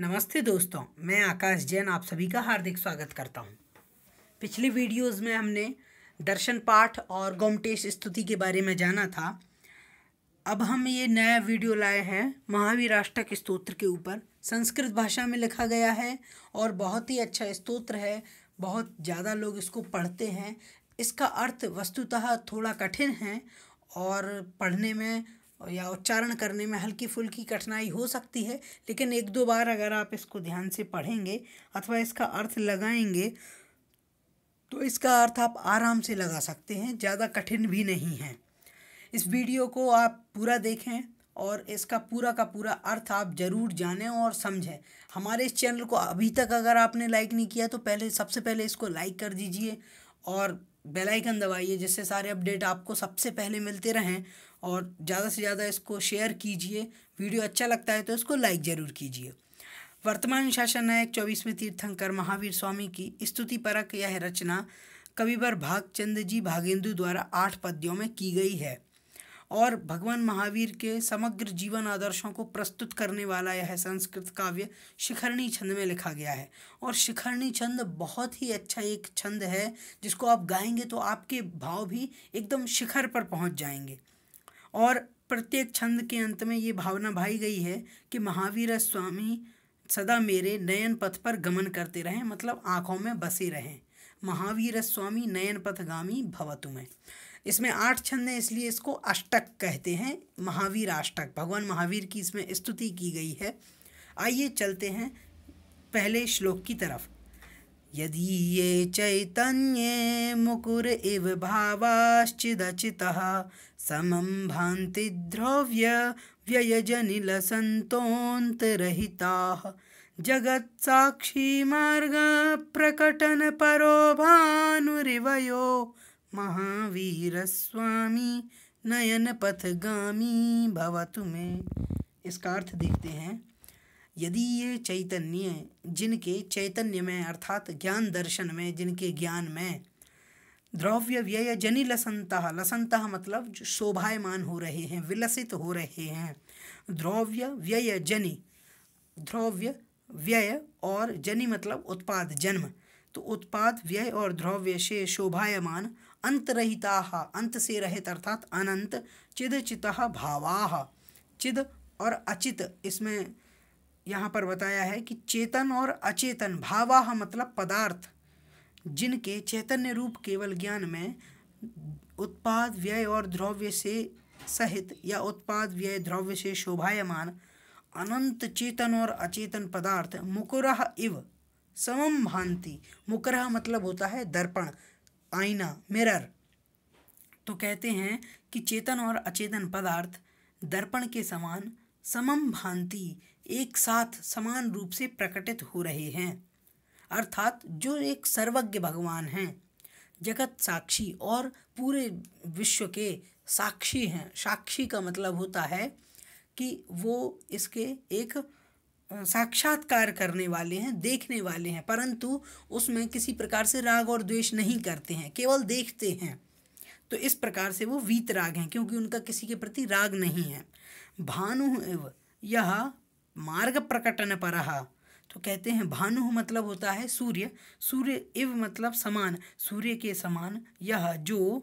नमस्ते दोस्तों मैं आकाश जैन आप सभी का हार्दिक स्वागत करता हूं। पिछले वीडियोस में हमने दर्शन पाठ और गोमटेश स्तुति के बारे में जाना था अब हम ये नया वीडियो लाए हैं महावीराष्टक स्तोत्र के ऊपर संस्कृत भाषा में लिखा गया है और बहुत ही अच्छा स्तोत्र है बहुत ज़्यादा लोग इसको पढ़ते हैं इसका अर्थ वस्तुतः थोड़ा कठिन है और पढ़ने में या उच्चारण करने में हल्की फुल्की कठिनाई हो सकती है लेकिन एक दो बार अगर आप इसको ध्यान से पढ़ेंगे अथवा इसका अर्थ लगाएंगे तो इसका अर्थ आप आराम से लगा सकते हैं ज़्यादा कठिन भी नहीं है इस वीडियो को आप पूरा देखें और इसका पूरा का पूरा अर्थ आप ज़रूर जानें और समझें हमारे इस चैनल को अभी तक अगर आपने लाइक नहीं किया तो पहले सबसे पहले इसको लाइक कर दीजिए और बेल आइकन दबाइए जिससे सारे अपडेट आपको सबसे पहले मिलते रहें और ज़्यादा से ज़्यादा इसको शेयर कीजिए वीडियो अच्छा लगता है तो इसको लाइक ज़रूर कीजिए वर्तमान शासन नायक चौबीसवें तीर्थंकर महावीर स्वामी की स्तुति परक यह रचना कविवर भागचंद जी भागेंदु द्वारा आठ पद्यों में की गई है और भगवान महावीर के समग्र जीवन आदर्शों को प्रस्तुत करने वाला यह संस्कृत काव्य शिखरणी छंद में लिखा गया है और शिखरणी छंद बहुत ही अच्छा एक छंद है जिसको आप गाएंगे तो आपके भाव भी एकदम शिखर पर पहुंच जाएंगे और प्रत्येक छंद के अंत में ये भावना भाई गई है कि महावीर स्वामी सदा मेरे नयन पथ पर गमन करते रहें मतलब आँखों में बसे रहें महावीर स्वामी नयन पथगामी भवतु में इसमें आठ छंद हैं इसलिए इसको अष्टक कहते हैं महावीर अष्टक भगवान महावीर की इसमें स्तुति की गई है आइए चलते हैं पहले श्लोक की तरफ यदि ये चैतन्ये मुकुर इव भावाश्चिदचितः समम भांति द्रव्य मार्ग जगत्साक्षी परो भानुरिवयो महावीर स्वामी नयन गामी भवतु में इसका अर्थ देखते हैं यदि ये चैतन्य जिनके चैतन्य में अर्थात ज्ञान दर्शन में जिनके ज्ञान में द्रव्य व्यय जनि लसंता लसंता मतलब जो शोभायमान हो रहे हैं विलसित हो रहे हैं द्रव्य व्यय जनि द्रव्य व्यय और जनि मतलब उत्पाद जन्म तो उत्पाद व्यय और द्रव्य से शोभायमान अंतरहिता अंत से रहित अर्थात अनंत चिदचित भावा चिद और अचित इसमें यहाँ पर बताया है कि चेतन और अचेतन भावाह मतलब पदार्थ जिनके चैतन्य रूप केवल ज्ञान में उत्पाद व्यय और द्रव्य से सहित या उत्पाद व्यय द्रव्य से शोभायमान अनंत चेतन और अचेतन पदार्थ मुकुरह इव समम भांति मुकरह मतलब होता है दर्पण आईना मिरर तो कहते हैं कि चेतन और अचेतन पदार्थ दर्पण के समान समम भांति एक साथ समान रूप से प्रकटित हो रहे हैं अर्थात जो एक सर्वज्ञ भगवान हैं जगत साक्षी और पूरे विश्व के साक्षी हैं साक्षी का मतलब होता है कि वो इसके एक साक्षात्कार करने वाले हैं देखने वाले हैं परंतु उसमें किसी प्रकार से राग और द्वेष नहीं करते हैं केवल देखते हैं तो इस प्रकार से वो वीत राग हैं क्योंकि उनका किसी के प्रति राग नहीं है भानु यह मार्ग प्रकटन पर तो कहते हैं भानु मतलब होता है सूर्य सूर्य इव मतलब समान सूर्य के समान यह जो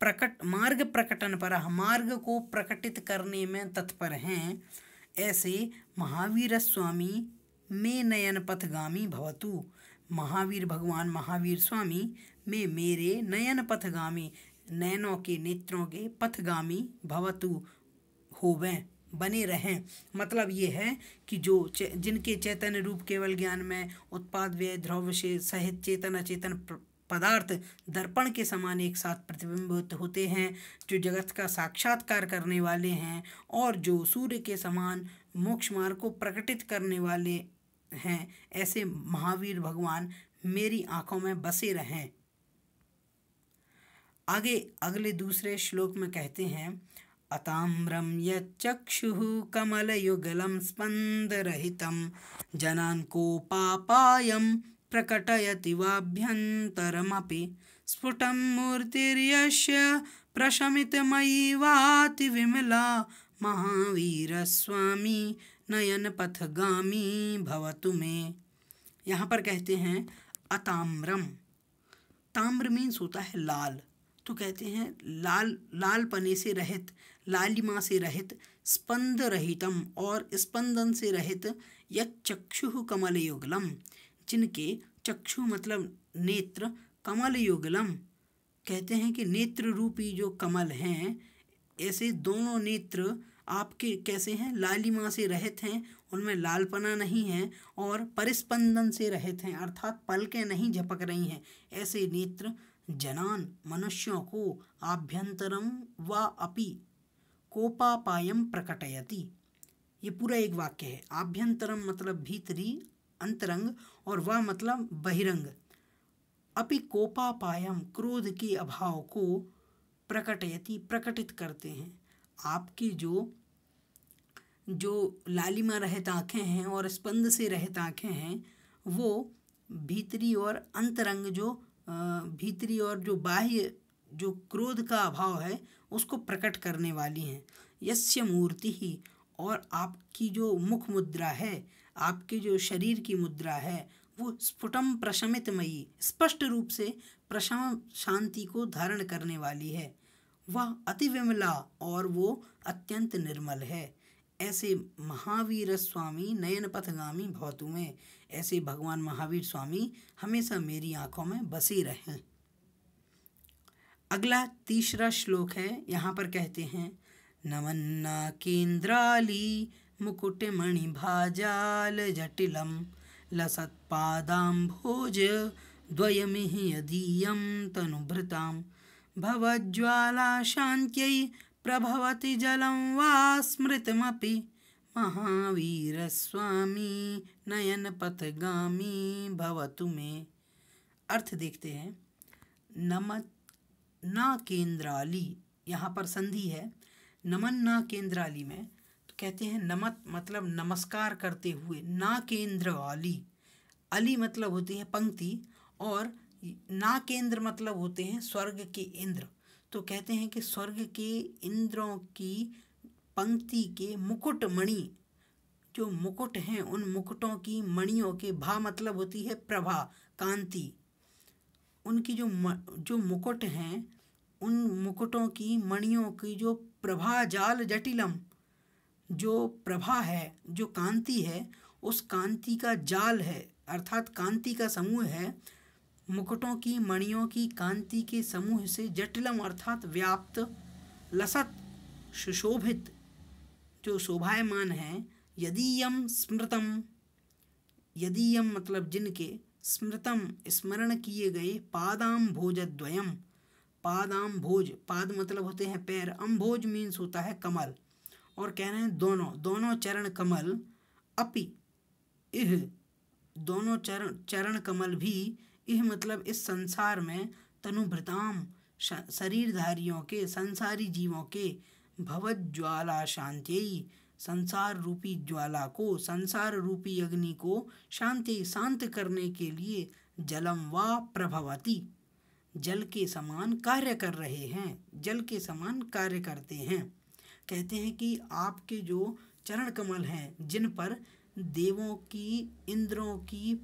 प्रकट मार्ग प्रकटन पर मार्ग को प्रकटित करने में तत्पर हैं ऐसे महावीर स्वामी मे नयन पथगामी भवतु महावीर भगवान महावीर स्वामी में मेरे नयन पथगामी नयनों के नेत्रों के पथगामी भवतु होवें बने रहें मतलब ये है कि जो चे, जिनके चैतन्य रूप केवल ज्ञान में उत्पाद व्यय द्रव्य सहित चेतन अचेतन पदार्थ दर्पण के समान एक साथ प्रतिबिंबित होते हैं जो जगत का साक्षात्कार करने वाले हैं और जो सूर्य के समान मोक्ष मार्ग को प्रकटित करने वाले हैं ऐसे महावीर भगवान मेरी आंखों में बसे रहें आगे अगले दूसरे श्लोक में कहते हैं अताम्रम यक्षुः कमलयुगलं स्पन्दरहितं जनान् कोपापायं प्रकटयति वाभ्यन्तरमपि स्फुटं मूर्तिर्यस्य प्रशमितमयीवाति विमला महावीरस्वामी नयनपथगामी भवतु मे यहाँ पर कहते हैं अताम्रम ताम्र मीन्स होता है लाल तो कहते हैं लाल लाल पने से रहित लालिमा से रहित स्पंद रहितम और स्पंदन से रहित यक्षु कमल युगलम जिनके चक्षु मतलब नेत्र कमल युगलम कहते हैं कि नेत्र रूपी जो कमल हैं ऐसे दोनों नेत्र आपके कैसे हैं लालिमा से रहित हैं उनमें लालपना नहीं है और परिस्पंदन से रहित हैं अर्थात पलकें नहीं झपक रही हैं ऐसे नेत्र जनान मनुष्यों को आभ्यंतरम व अपि कोपापायम प्रकटयति ये पूरा एक वाक्य है आभ्यंतरम मतलब भीतरी अंतरंग और वह मतलब बहिरंग अपि कोपापायम क्रोध के अभाव को प्रकटयति प्रकटित करते हैं आपकी जो जो लालिमा रहित आँखें हैं और स्पंद से रहित आँखें हैं वो भीतरी और अंतरंग जो भीतरी और जो बाह्य जो क्रोध का अभाव है उसको प्रकट करने वाली हैं यस्य मूर्ति ही और आपकी जो मुख मुद्रा है आपके जो शरीर की मुद्रा है वो स्फुटम प्रशमितमयी स्पष्ट रूप से प्रशम शांति को धारण करने वाली है वह अति विमला और वो अत्यंत निर्मल है ऐसे महावीर स्वामी नयन पथगामी भवतु में ऐसे भगवान महावीर स्वामी हमेशा मेरी आंखों में बसे रहें अगला तीसरा श्लोक है यहाँ पर कहते हैं नमन्ना केन्द्राली मुकुटमणिभाजालजटिलं लसत्पादाम्भोज द्वयमिह यदीयं तनुभृतां भवज्वालाशान्त्यै प्रभवती जलम वा नयन महावीरस्वामी नयनपथगामी भवतु मे अर्थ देखते हैं नमन ना केंद्राली यहाँ पर संधि है नमन ना केंद्राली में कहते हैं नमत मतलब नमस्कार करते हुए ना केंद्र वाली अली मतलब होती है पंक्ति और ना केंद्र मतलब होते हैं स्वर्ग के इंद्र तो कहते हैं कि स्वर्ग के इंद्रों की पंक्ति के मुकुट मणि जो मुकुट हैं उन मुकुटों की मणियों के भा मतलब होती है प्रभा कांति उनकी जो म, जो मुकुट हैं उन मुकुटों की मणियों की जो प्रभा जाल जटिलम जो प्रभा है जो कांति है उस कांति का जाल है अर्थात कांति का समूह है मुकुटों की मणियों की कांति के समूह से जटिलम अर्थात व्याप्त लसत सुशोभित जो शोभायमान है यदि यम स्मृतम यदि यम मतलब जिनके स्मृतम स्मरण किए गए पादाम भोजद्वयम पादाम भोज पाद मतलब होते हैं पैर अम्भोज मीन्स होता है कमल और कह रहे हैं दोनों दोनों चरण कमल अपि इह दोनों चरण चरण कमल भी यह मतलब इस संसार में तनुभृताम शरीरधारियों के संसारी जीवों के भवत ज्वाला शांति संसार रूपी ज्वाला को संसार रूपी अग्नि को शांति शांत करने के लिए जलम व प्रभवती जल के समान कार्य कर रहे हैं जल के समान कार्य करते हैं कहते हैं कि आपके जो चरण कमल हैं जिन पर देवों की इंद्रों की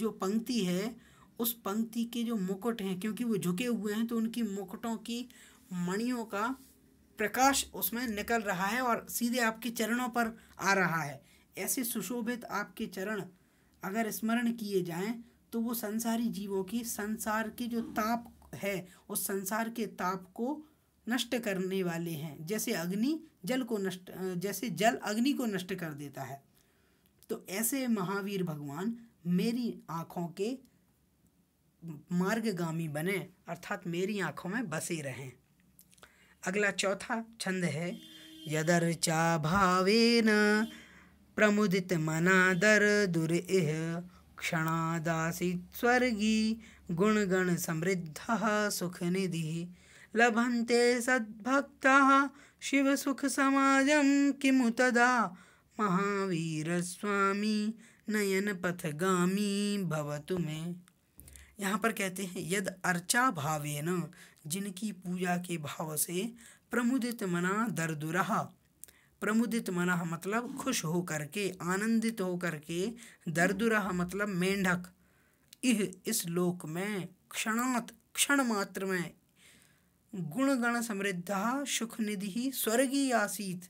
जो पंक्ति है उस पंक्ति के जो मुकुट हैं क्योंकि वो झुके हुए हैं तो उनकी मुकुटों की मणियों का प्रकाश उसमें निकल रहा है और सीधे आपके चरणों पर आ रहा है ऐसे सुशोभित आपके चरण अगर स्मरण किए जाएं तो वो संसारी जीवों की संसार के जो ताप है उस संसार के ताप को नष्ट करने वाले हैं जैसे अग्नि जल को नष्ट जैसे जल अग्नि को नष्ट कर देता है तो ऐसे महावीर भगवान मेरी आँखों के मार्गगामी बने अर्थात मेरी आँखों में बसे रहें अगला चौथा छंद है यदर्चा न प्रमुदित मनादर दुर इह क्षणादासी स्वर्गी गण समृद्ध सुख निधि लभन्ते सद्भक्ताः शिवसुखसमाजं किमु तदा महावीरस्वामी नयनपथगामी भवतु मे यहाँ पर कहते हैं यद अर्चा भावेन जिनकी पूजा के भाव से प्रमुदित मना दर्दुरहा प्रमुदित मना मतलब खुश हो करके आनंदित हो करके दर्दुरह मतलब मेंढक इह इस लोक में क्षणात क्षण मात्र में गुणगण समृद्धा सुख निधि स्वर्गीय आसीत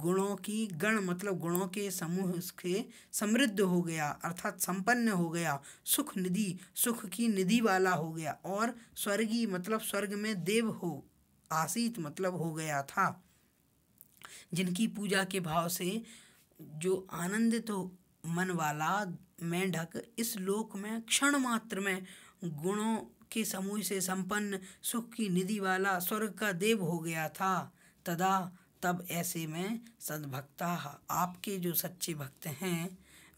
गुणों की गण मतलब गुणों के समूह उसके समृद्ध हो गया अर्थात संपन्न हो गया सुख निधि सुख की निधि वाला हो गया और स्वर्गीय मतलब स्वर्ग में देव हो आसीत मतलब हो गया था जिनकी पूजा के भाव से जो आनंदित तो मन वाला मेंढक इस लोक में क्षण मात्र में गुणों के समूह से संपन्न सुख की निधि वाला स्वर्ग का देव हो गया था तदा तब ऐसे में सद्भक्ता आपके जो सच्चे भक्त हैं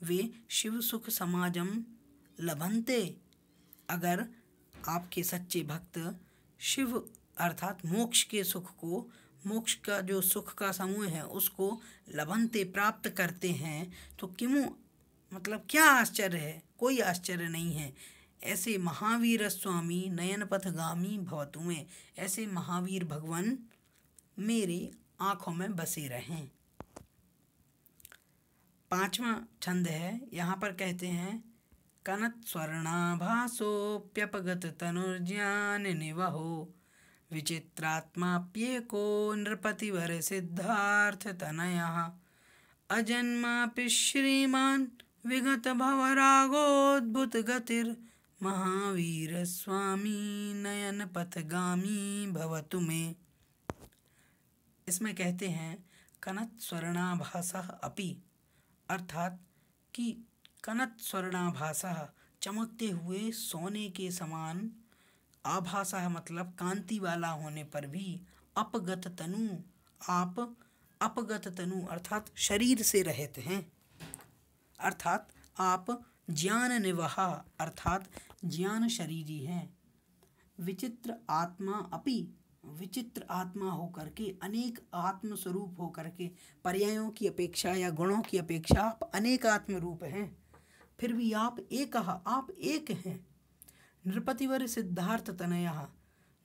वे शिव सुख समाजम लभनते अगर आपके सच्चे भक्त शिव अर्थात मोक्ष के सुख को मोक्ष का जो सुख का समूह है उसको लभनते प्राप्त करते हैं तो किमु मतलब क्या आश्चर्य है कोई आश्चर्य नहीं है ऐसे महावीर स्वामी नयन पथगामी भवतु में ऐसे महावीर भगवान मेरे आँखों में बसे रहें पांचवा छंद है यहाँ पर कहते हैं कनत स्वर्णाभासोप्यपगत तनुर्ज्ञान निवहो विचित्रात्मा नृपति नृपतिवर सिद्धार्थ तनय अजन्मापि श्रीमान् विगत रागोद्भुत गतिर महावीर स्वामी नयन पथगामी भवतु मे इसमें कहते हैं कनत स्वर्णाभाषा अपि अर्थात कि कनत स्वर्णाभाषा चमकते हुए सोने के समान आभाषा मतलब कांति वाला होने पर भी अपगत तनु आप अपगत तनु अर्थात शरीर से रहते हैं अर्थात आप ज्ञान निवह अर्थात ज्ञान शरीरी है विचित्र आत्मा अपि विचित्र आत्मा होकर के अनेक आत्म स्वरूप होकर के पर्यायों की अपेक्षा या गुणों की अपेक्षा आप अनेक आत्म रूप हैं फिर भी आप एक आप एक हैं नृपतिवर सिद्धार्थ तनया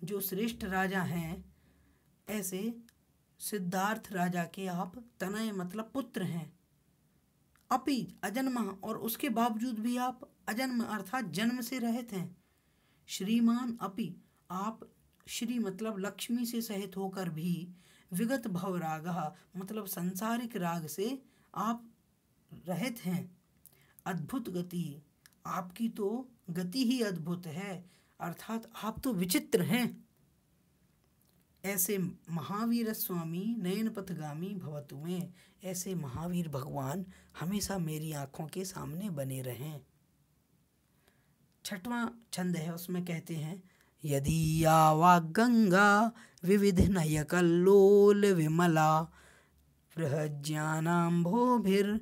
जो श्रेष्ठ राजा हैं ऐसे सिद्धार्थ राजा के आप तनय मतलब पुत्र हैं अपि अजन्मा और उसके बावजूद भी आप अजन्म अर्थात जन्म से रहित हैं श्रीमान अपि आप श्री मतलब लक्ष्मी से सहित होकर भी विगत भव राग मतलब संसारिक राग से आप रहित हैं अद्भुत गति आपकी तो गति ही अद्भुत है अर्थात आप तो विचित्र हैं ऐसे महावीर स्वामी नयन पथगामी भवतु में ऐसे महावीर भगवान हमेशा मेरी आँखों के सामने बने रहें छठवा छंद है उसमें कहते हैं यदि आवा गंगा विविध नयकल्लोल विमला बृहज्ञानाम्भोभिर्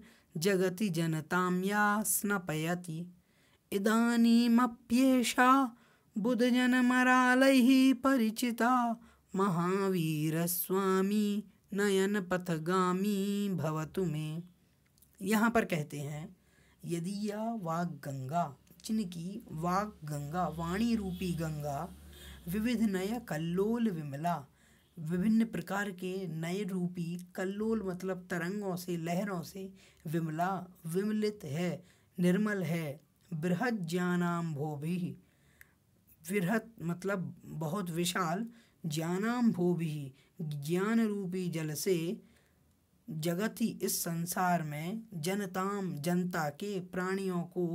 जगति जनताम या स्नपयति इदानीमप्येषा बुधजनमरालैः परिचिता महावीर स्वामी नयन पथगामी भवतु मे यहाँ पर कहते हैं यदि या वाग गंगा जिनकी वाग गंगा वाणी रूपी गंगा विविध नय कल्लोल विमला विभिन्न प्रकार के नए रूपी कल्लोल मतलब तरंगों से लहरों से विमला विमलित है निर्मल है बृहद ज्ञानाम भो भी बृहत मतलब बहुत विशाल ज्ञानाम्भो भी ज्ञान रूपी जल से जगति इस संसार में जनताम जनता के प्राणियों को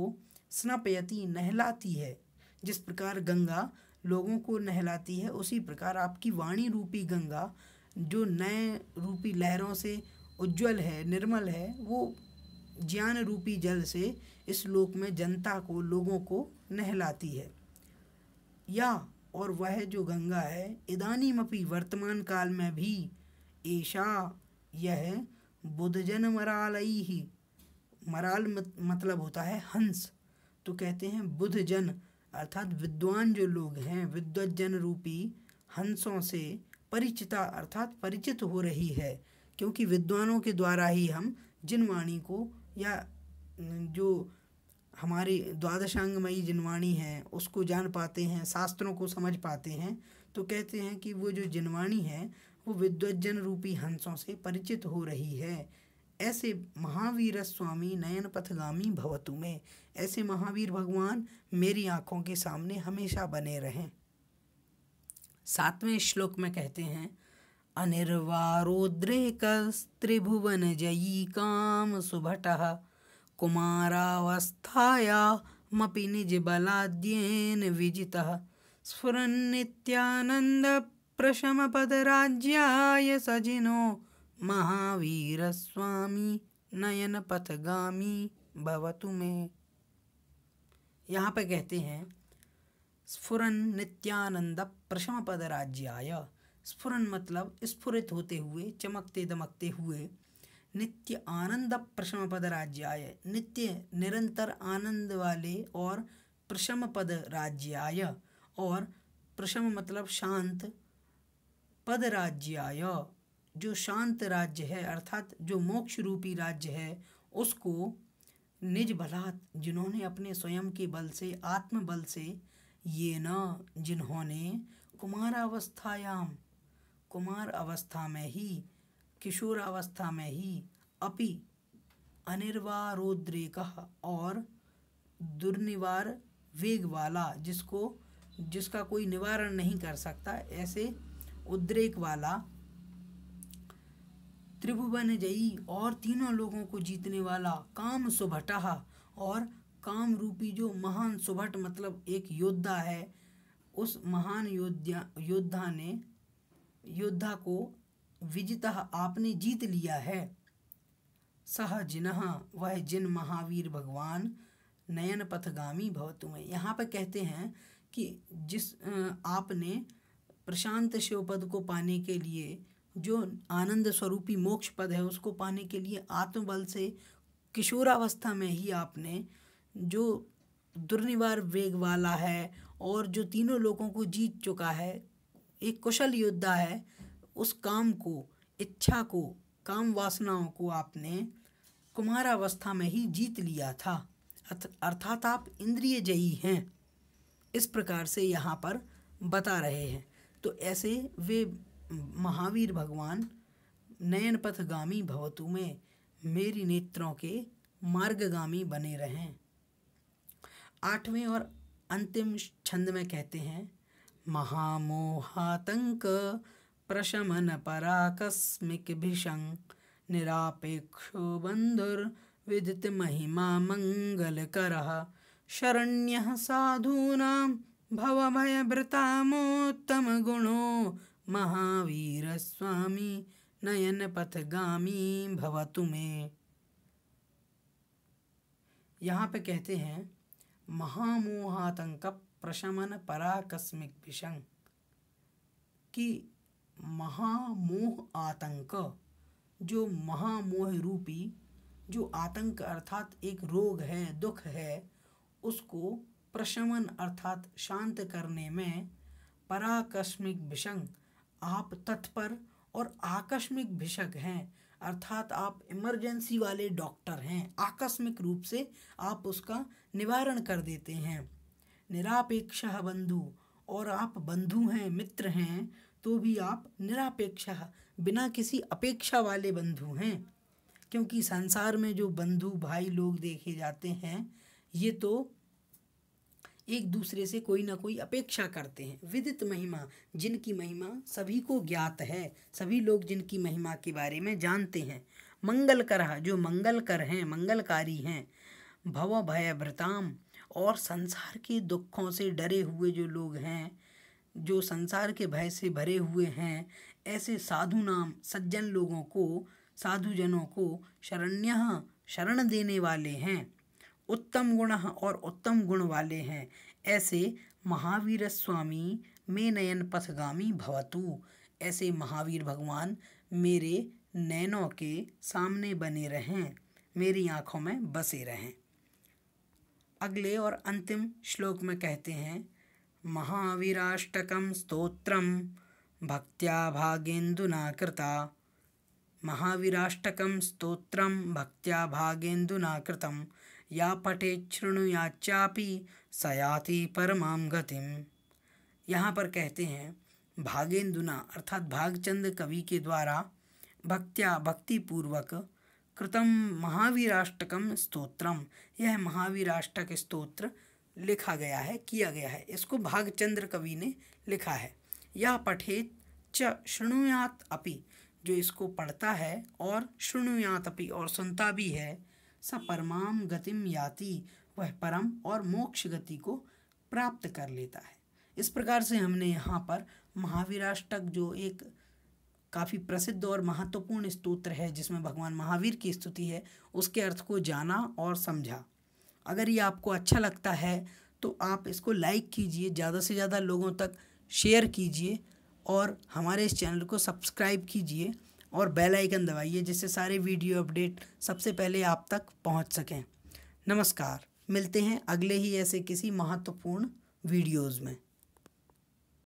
स्नपयति नहलाती है जिस प्रकार गंगा लोगों को नहलाती है उसी प्रकार आपकी वाणी रूपी गंगा जो नए रूपी लहरों से उज्जवल है निर्मल है वो ज्ञान रूपी जल से इस लोक में जनता को लोगों को नहलाती है या और वह जो गंगा है इदानीमपि वर्तमान काल में भी ऐशा यह बुधजन मरालई ही मराल मतलब होता है हंस तो कहते हैं बुधजन अर्थात विद्वान जो लोग हैं विद्वजन रूपी हंसों से परिचिता अर्थात परिचित हो रही है क्योंकि विद्वानों के द्वारा ही हम जिन वाणी को या जो हमारी द्वादशांगमयी जिनवाणी है उसको जान पाते हैं शास्त्रों को समझ पाते हैं तो कहते हैं कि वो जो जिनवाणी है वो विद्वज्जन रूपी हंसों से परिचित हो रही है ऐसे महावीर स्वामी नयन पथगामी भवतु में ऐसे महावीर भगवान मेरी आँखों के सामने हमेशा बने रहें सातवें श्लोक में कहते हैं अनिर्वारोद्रेक त्रिभुवन जयी काम सुभटः कुमारावस्थायामपि निजबलाद्येन विजितः स्फुरन्नित्यानन्दप्रशमपदराज्याय सजिनो महावीरस्वामी नयनपथगामी भवतु मे यहाँ पर कहते हैं स्फुरन नित्यानंद प्रशम पद राज्याय स्फुरन मतलब स्फुरित होते हुए चमकते दमकते हुए नित्य आनंद प्रशम पद आय नित्य निरंतर आनंद वाले और प्रशम पद आय और प्रशम मतलब शांत पद आय जो शांत राज्य है अर्थात जो मोक्ष रूपी राज्य है उसको निज बलात् जिन्होंने अपने स्वयं के बल से आत्म बल से ये न जिन्होंने कुमार अवस्थायाम कुमार अवस्था में ही किशोरावस्था में ही अपि अनिर्वारोद्रेक और दुर्निवार वेग वाला जिसको जिसका कोई निवारण नहीं कर सकता ऐसे उद्रेक वाला त्रिभुवन जयी और तीनों लोगों को जीतने वाला काम सुभटा और काम रूपी जो महान सुभट मतलब एक योद्धा है उस महान योद्धा योद्धा ने योद्धा को विजिता आपने जीत लिया है सह जिनः वह जिन महावीर भगवान नयन पथगामी भवतु में यहाँ पर कहते हैं कि जिस आपने प्रशांत शिव पद को पाने के लिए जो आनंद स्वरूपी मोक्ष पद है उसको पाने के लिए आत्मबल से किशोरावस्था में ही आपने जो दुर्निवार वेग वाला है और जो तीनों लोगों को जीत चुका है एक कुशल योद्धा है उस काम को इच्छा को काम वासनाओं को आपने कुमारावस्था में ही जीत लिया था अर्थात आप इंद्रिय जयी हैं इस प्रकार से यहाँ पर बता रहे हैं तो ऐसे वे महावीर भगवान नयन पथगामी भवतु में मेरी नेत्रों के मार्गगामी बने रहें आठवें और अंतिम छंद में कहते हैं महामोहातंक प्रशमन पराकस्मिक प्रशमनपराकस्मिकभिषङ् निरापेक्षो बंधुर विदित महिमा मंगल शरण्य साधूना भृतामोत्तम गुणो महावीर स्वामी नयन पथ गामी भवतु मे यहाँ पे कहते हैं महामोहातंक प्रशमन पराकस्मिक विषंग की महामोह आतंक जो महामोह रूपी जो आतंक अर्थात एक रोग है दुख है उसको प्रशमन अर्थात शांत करने में पराकस्मिक भिषंग आप तत्पर और आकस्मिक भिषक हैं अर्थात आप इमरजेंसी वाले डॉक्टर हैं आकस्मिक रूप से आप उसका निवारण कर देते हैं निरापेक्ष बंधु और आप बंधु हैं मित्र हैं तो भी आप निरापेक्ष बिना किसी अपेक्षा वाले बंधु हैं क्योंकि संसार में जो बंधु भाई लोग देखे जाते हैं ये तो एक दूसरे से कोई ना कोई अपेक्षा करते हैं विदित महिमा जिनकी महिमा सभी को ज्ञात है सभी लोग जिनकी महिमा के बारे में जानते हैं मंगल कर जो मंगल कर हैं मंगलकारी हैं भव भय भ्रताम और संसार के दुखों से डरे हुए जो लोग हैं जो संसार के भय से भरे हुए हैं ऐसे साधु नाम सज्जन लोगों को साधुजनों को शरण्य शरण देने वाले हैं उत्तम गुण और उत्तम गुण वाले हैं ऐसे महावीर स्वामी मे नयन पथगामी भवतु ऐसे महावीर भगवान मेरे नैनों के सामने बने रहें मेरी आँखों में बसे रहें अगले और अंतिम श्लोक में कहते हैं महावीराष्टकं स्तोत्रं भक्त भागेन्दुना कृता महावीराष्टकं स्तोत्रं भक्त भागेन्दुना कृत या पठे शृणुयाचापि स याति परमां यहाँ पर कहते हैं भागेन्दुना अर्थात भागचंद कवि के द्वारा भक्त्या भक्तिपूर्वक कृतम महावीराष्टकम स्तोत्रम यह महावीराष्टक स्तोत्र लिखा गया है किया गया है इसको भागचंद्र कवि ने लिखा है यह पठे च शृणुयात अपि जो इसको पढ़ता है और शुणुयात अपि और सुनता भी है स परमाम गतिम याति वह परम और मोक्ष गति को प्राप्त कर लेता है इस प्रकार से हमने यहाँ पर महावीराष्टक जो एक काफ़ी प्रसिद्ध और महत्वपूर्ण स्तोत्र है जिसमें भगवान महावीर की स्तुति है उसके अर्थ को जाना और समझा अगर ये आपको अच्छा लगता है तो आप इसको लाइक कीजिए ज़्यादा से ज़्यादा लोगों तक शेयर कीजिए और हमारे इस चैनल को सब्सक्राइब कीजिए और बेल आइकन दबाइए जिससे सारे वीडियो अपडेट सबसे पहले आप तक पहुंच सकें नमस्कार मिलते हैं अगले ही ऐसे किसी महत्वपूर्ण वीडियोज़ में